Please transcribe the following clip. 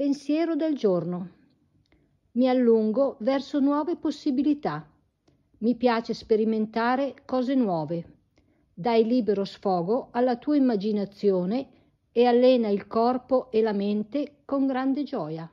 Pensiero del giorno. Mi allungo verso nuove possibilità. Mi piace sperimentare cose nuove. Dai libero sfogo alla tua immaginazione e allena il corpo e la mente con grande gioia.